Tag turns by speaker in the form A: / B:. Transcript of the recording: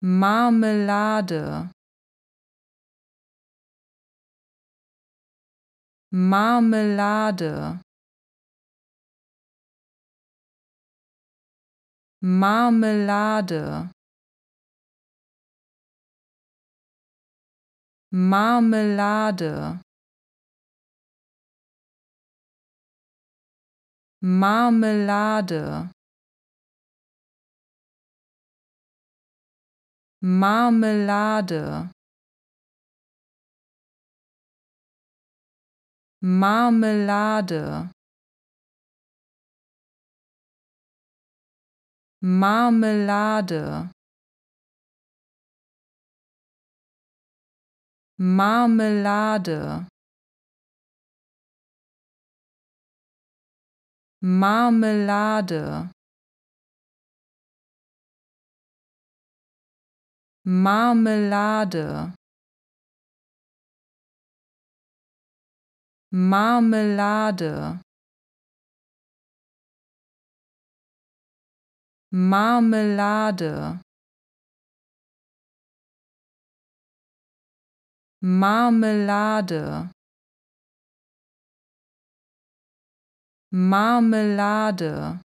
A: Marmelade Marmelade Marmelade Marmelade Marmelade Marmelade Marmelade Marmelade Marmelade Marmelade Marmelade Marmelade Marmelade Marmelade Marmelade